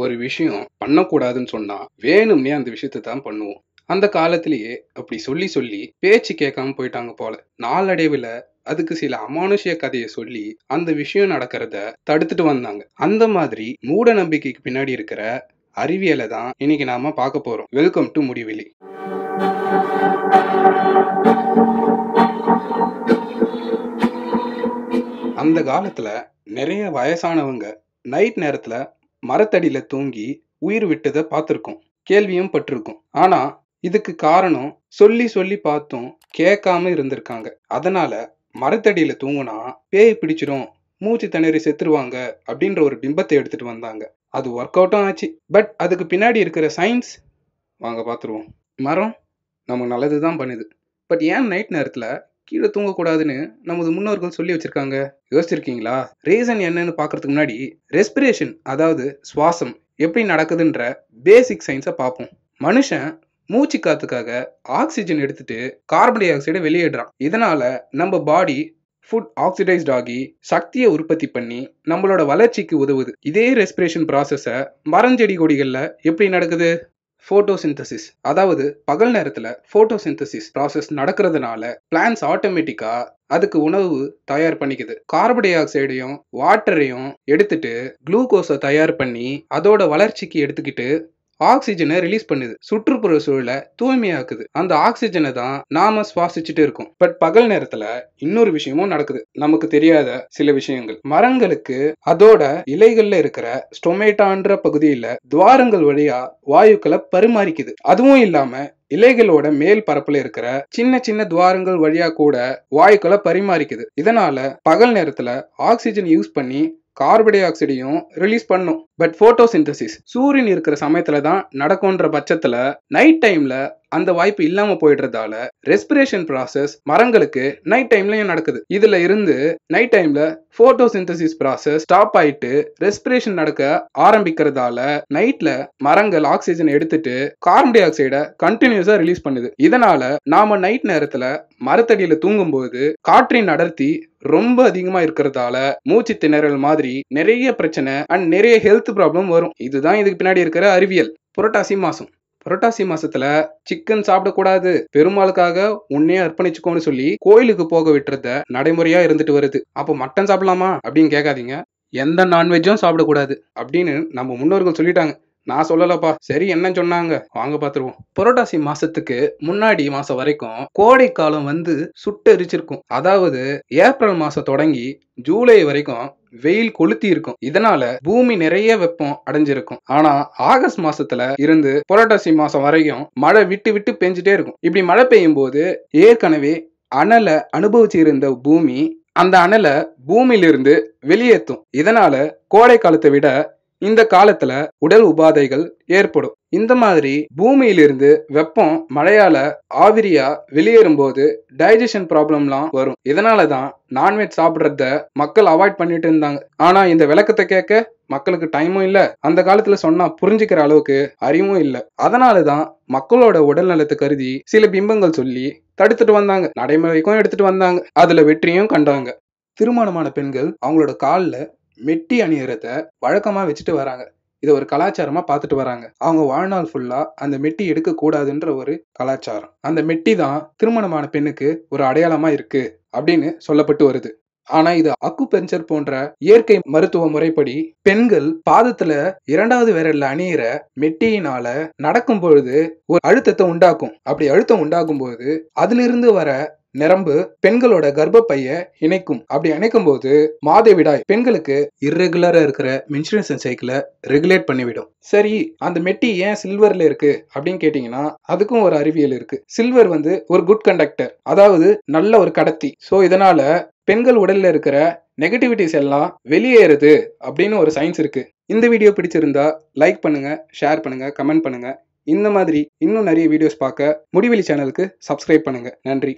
ஒரு விஷயம் பண்ணக்கூடாதுன்னு சொன்னா வேணும்னே அந்த விஷயத்தை தான் பண்ணுவோம் அந்த காலத்திலேயே அப்படி சொல்லி சொல்லி பேச்சு கேட்காம போயிட்டாங்க போல நாளடைவுல அதுக்கு சில அமானுஷ்ய கதையை சொல்லி அந்த விஷயம் நடக்கிறத தடுத்துட்டு வந்தாங்க அந்த மாதிரி மூட நம்பிக்கைக்கு பின்னாடி இருக்கிற அறிவியலை தான் இன்னைக்கு நாம பார்க்க போறோம் வெல்கம் டு முடிவெளி அந்த காலத்துல நிறைய வயசானவங்க நைட் நேரத்துல மரத்தடியில தூங்கி உயிர் விட்டதை பார்த்துருக்கோம் கேள்வியும் பட்டிருக்கோம் ஆனா இதுக்கு காரணம் சொல்லி சொல்லி பார்த்தும் கேட்காம இருந்திருக்காங்க அதனால மரத்தடியில தூங்குனா பேய் பிடிச்சிடும் மூச்சு திணறி செத்துருவாங்க அப்படின்ற ஒரு பிம்பத்தை எடுத்துட்டு வந்தாங்க அது ஒர்க் அவுட்டும் ஆச்சு பட் அதுக்கு பின்னாடி இருக்கிற சயின்ஸ் வாங்க பார்த்துருவோம் மரம் நமக்கு நல்லது தான் பண்ணுது பட் ஏன் நைட் நேரத்தில் கீழே தூங்கக்கூடாதுன்னு நமது முன்னோர்கள் சொல்லி வச்சிருக்காங்க யோசிச்சிருக்கீங்களா ரீசன் என்னன்னு பார்க்கறதுக்கு முன்னாடி ரெஸ்பிரேஷன் அதாவது சுவாசம் எப்படி நடக்குதுன்ற பேசிக் சயின்ஸை பார்ப்போம் மனுஷன் மூச்சு காத்துக்காக ஆக்சிஜன் எடுத்துட்டு கார்பன் டை ஆக்சைடை வெளியிடுறான் இதனால நம்ம பாடி ஃபுட் ஆக்சிடைஸ்ட் ஆகி சக்தியை உற்பத்தி பண்ணி நம்மளோட வளர்ச்சிக்கு உதவுது இதே ரெஸ்பிரேஷன் ப்ராசஸை மரஞ்செடி கொடிகளில் எப்படி நடக்குது ஃபோட்டோசிந்தசிஸ் அதாவது பகல் நேரத்துல ஃபோட்டோசிந்தசிஸ் ப்ராசஸ் நடக்கிறதுனால பிளான்ஸ் ஆட்டோமேட்டிக்கா அதுக்கு உணவு தயார் பண்ணிக்குது கார்பன் டை ஆக்சைடையும் வாட்டரையும் எடுத்துட்டு குளுக்கோஸை தயார் பண்ணி அதோட வளர்ச்சிக்கு எடுத்துக்கிட்டு ஆக்சிஜனை ரிலீஸ் பண்ணுது சுற்றுப்புற சூழலை தூய்மையாக்குது அந்த ஆக்சிஜனை தான் நாம சுவாசிச்சுட்டு இருக்கோம் பட் பகல் நேரத்துல இன்னொரு விஷயமும் நடக்குது நமக்கு தெரியாத சில விஷயங்கள் மரங்களுக்கு அதோட இலைகள்ல இருக்கிற ஸ்டொமேட்டான்ற பகுதியில துவாரங்கள் வழியா வாயுக்களை பரிமாறிக்குது அதுவும் இல்லாம இலைகளோட மேல் பரப்புல இருக்கிற சின்ன சின்ன துவாரங்கள் வழியா கூட வாயுக்களை பரிமாறிக்குது இதனால பகல் நேரத்துல ஆக்சிஜன் யூஸ் பண்ணி கார்பன் டை ஆக்சைடையும் ரிலீஸ் பண்ணும் பட் ஃபோட்டோசிந்தசிஸ் சூரியன் இருக்கிற சமயத்துல தான் நடக்கும்ன்ற பட்சத்துல நைட் டைம்ல அந்த வாய்ப்பு இல்லாம போயிடுறதால ரெஸ்பிரேஷன் ப்ராசஸ் மரங்களுக்கு நைட் டைம்லயும் நடக்குது இதுல இருந்து நைட் டைம்ல போட்டோ சிந்தசிஸ் ப்ராசஸ் ஸ்டாப் ஆயிட்டு ரெஸ்பிரேஷன் நடக்க ஆரம்பிக்கிறதால நைட்ல மரங்கள் ஆக்சிஜன் எடுத்துட்டு கார்பன் டை ஆக்சைடை கண்டினியூஸா ரிலீஸ் பண்ணுது இதனால நாம நைட் நேரத்துல மரத்தடியில தூங்கும் போது காற்றின் அடர்த்தி ரொம்ப அதிகமா இருக்கிறதால மூச்சு திணறல் மாதிரி நிறைய பிரச்சனை அண்ட் நிறைய ஹெல்த் ஹெல்த் ப்ராப்ளம் வரும் இதுதான் இதுக்கு பின்னாடி இருக்கிற அறிவியல் புரட்டாசி மாசம் புரட்டாசி மாசத்துல சிக்கன் சாப்பிடக்கூடாது பெருமாளுக்காக உன்னே அர்ப்பணிச்சுக்கோன்னு சொல்லி கோயிலுக்கு போக விட்டுறத நடைமுறையா இருந்துட்டு வருது அப்போ மட்டன் சாப்பிடலாமா அப்படின்னு கேட்காதீங்க எந்த நான்வெஜ்ஜும் சாப்பிடக்கூடாது அப்படின்னு நம்ம முன்னோர்கள் சொல்லிட்டாங்க நான் சொல்லலப்பா சரி என்ன சொன்னாங்க வாங்க பாத்துருவோம் புரட்டாசி மாசத்துக்கு முன்னாடி மாசம் வரைக்கும் கோடை காலம் வந்து எரிச்சிருக்கும் அதாவது ஏப்ரல் மாசம் தொடங்கி ஜூலை வரைக்கும் வெயில் கொளுத்தி இருக்கும் இதனால பூமி நிறைய வெப்பம் அடைஞ்சிருக்கும் ஆனா ஆகஸ்ட் மாசத்துல இருந்து புரட்டாசி மாசம் வரைக்கும் மழை விட்டு விட்டு பெஞ்சிட்டே இருக்கும் இப்படி மழை பெய்யும் போது ஏற்கனவே அனலை அனுபவிச்சு இருந்த பூமி அந்த அனலை பூமியிலிருந்து வெளியேற்றும் இதனால கோடை காலத்தை விட இந்த காலத்துல உடல் உபாதைகள் ஏற்படும் இந்த மாதிரி பூமியிலிருந்து வெப்பம் மழையால ஆவிரியா வெளியேறும் போது டைஜஷன் ப்ராப்ளம்லாம் வரும் இதனாலதான் நான்வெஜ் சாப்பிட்றத மக்கள் அவாய்ட் பண்ணிட்டு இருந்தாங்க ஆனா இந்த விளக்கத்தை கேட்க மக்களுக்கு டைமும் இல்ல அந்த காலத்துல சொன்னா புரிஞ்சுக்கிற அளவுக்கு அறிவும் இல்ல அதனாலதான் மக்களோட உடல் நலத்தை கருதி சில பிம்பங்கள் சொல்லி தடுத்துட்டு வந்தாங்க நடைமுறைக்கும் எடுத்துட்டு வந்தாங்க அதுல வெற்றியும் கண்டாங்க திருமணமான பெண்கள் அவங்களோட காலில் மெட்டி அணியறத வழக்கமாக வச்சுட்டு வராங்க இதை ஒரு கலாச்சாரமா பார்த்துட்டு வராங்க அவங்க வாழ்நாள் ஃபுல்லா அந்த மெட்டி எடுக்க கூடாதுன்ற ஒரு கலாச்சாரம் அந்த மெட்டி தான் திருமணமான பெண்ணுக்கு ஒரு அடையாளமா இருக்கு அப்படின்னு சொல்லப்பட்டு வருது ஆனா இது அக்குபெஞ்சர் போன்ற இயற்கை மருத்துவ முறைப்படி பெண்கள் பாதத்துல இரண்டாவது விரல்ல அணியிற மெட்டியினால நடக்கும் பொழுது ஒரு அழுத்தத்தை உண்டாக்கும் அப்படி அழுத்தம் உண்டாக்கும் போது அதிலிருந்து வர நிரம்பு பெண்களோட கர்ப்பப்பைய இணைக்கும் அப்படி இணைக்கும் போது மாதவிடாய் பெண்களுக்கு இர்ரெகுலரா இருக்கிற மென்சுரேஷன் சைக்கிளை ரெகுலேட் பண்ணிவிடும் சரி அந்த மெட்டி ஏன் சில்வர்ல இருக்கு அப்படின்னு கேட்டீங்கன்னா அதுக்கும் ஒரு அறிவியல் இருக்கு சில்வர் வந்து ஒரு குட் கண்டக்டர் அதாவது நல்ல ஒரு கடத்தி ஸோ இதனால பெண்கள் உடல்ல இருக்கிற நெகட்டிவிட்டிஸ் எல்லாம் வெளியேறுது அப்படின்னு ஒரு சயின்ஸ் இருக்கு இந்த வீடியோ பிடிச்சிருந்தா லைக் பண்ணுங்க ஷேர் பண்ணுங்க கமெண்ட் பண்ணுங்க இந்த மாதிரி இன்னும் நிறைய வீடியோஸ் பார்க்க முடிவெளி சேனலுக்கு சப்ஸ்கிரைப் பண்ணுங்க நன்றி